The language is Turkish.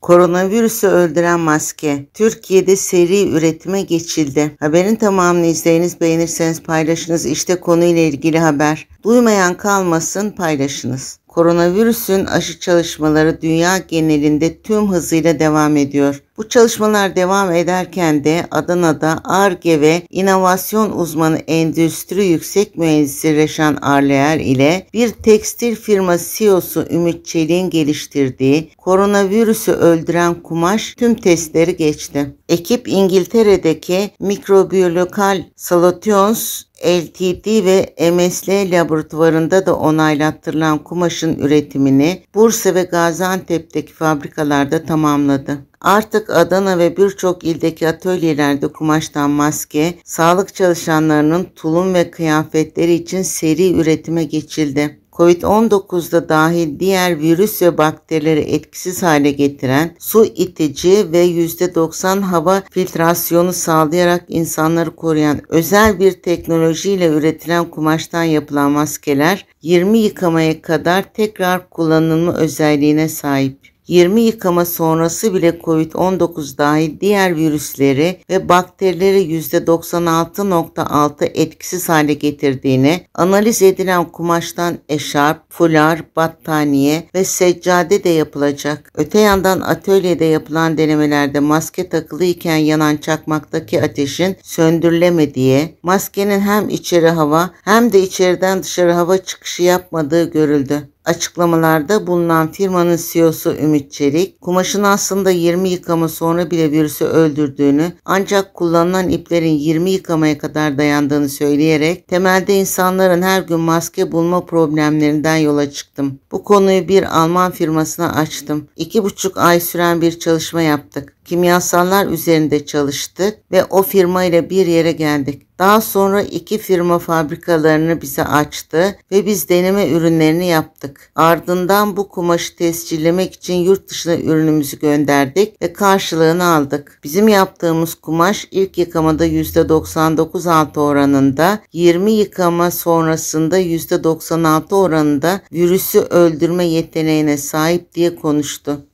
Koronavirüsü öldüren maske. Türkiye'de seri üretime geçildi. Haberin tamamını izleyiniz, beğenirseniz paylaşınız. İşte konuyla ilgili haber. Duymayan kalmasın, paylaşınız. Koronavirüsün aşı çalışmaları dünya genelinde tüm hızıyla devam ediyor. Bu çalışmalar devam ederken de Adana'da ARGE ve inovasyon uzmanı endüstri yüksek mühendisi Reşan Arleer ile bir tekstil firma CEO'su Ümit Çelik'in geliştirdiği koronavirüsü öldüren kumaş tüm testleri geçti. Ekip İngiltere'deki mikrobiyolokal Salotions LTD ve MSL laboratuvarında da onaylattırılan kumaşın üretimini Bursa ve Gaziantep'teki fabrikalarda tamamladı. Artık Adana ve birçok ildeki atölyelerde kumaştan maske, sağlık çalışanlarının tulum ve kıyafetleri için seri üretime geçildi. Covid-19'da dahil diğer virüs ve bakterileri etkisiz hale getiren su itici ve %90 hava filtrasyonu sağlayarak insanları koruyan özel bir teknolojiyle üretilen kumaştan yapılan maskeler 20 yıkamaya kadar tekrar kullanılma özelliğine sahip. 20 yıkama sonrası bile COVID-19 dahil diğer virüsleri ve bakterileri %96.6 etkisiz hale getirdiğini, analiz edilen kumaştan eşarp, fular, battaniye ve seccade de yapılacak. Öte yandan atölyede yapılan denemelerde maske takılı iken yanan çakmaktaki ateşin söndürülemediği, maskenin hem içeri hava hem de içeriden dışarı hava çıkışı yapmadığı görüldü. Açıklamalarda bulunan firmanın CEO'su Ümit Çelik, kumaşın aslında 20 yıkama sonra bile virüsü öldürdüğünü ancak kullanılan iplerin 20 yıkamaya kadar dayandığını söyleyerek temelde insanların her gün maske bulma problemlerinden yola çıktım. Bu konuyu bir Alman firmasına açtım. 2,5 ay süren bir çalışma yaptık kimyasallar üzerinde çalıştık ve o firma ile bir yere geldik. Daha sonra iki firma fabrikalarını bize açtı ve biz deneme ürünlerini yaptık. Ardından bu kumaşı tescillemek için yurt dışına ürünümüzü gönderdik ve karşılığını aldık. Bizim yaptığımız kumaş ilk yıkamada %99 altı oranında, 20 yıkama sonrasında %96 oranında virüsü öldürme yeteneğine sahip diye konuştu.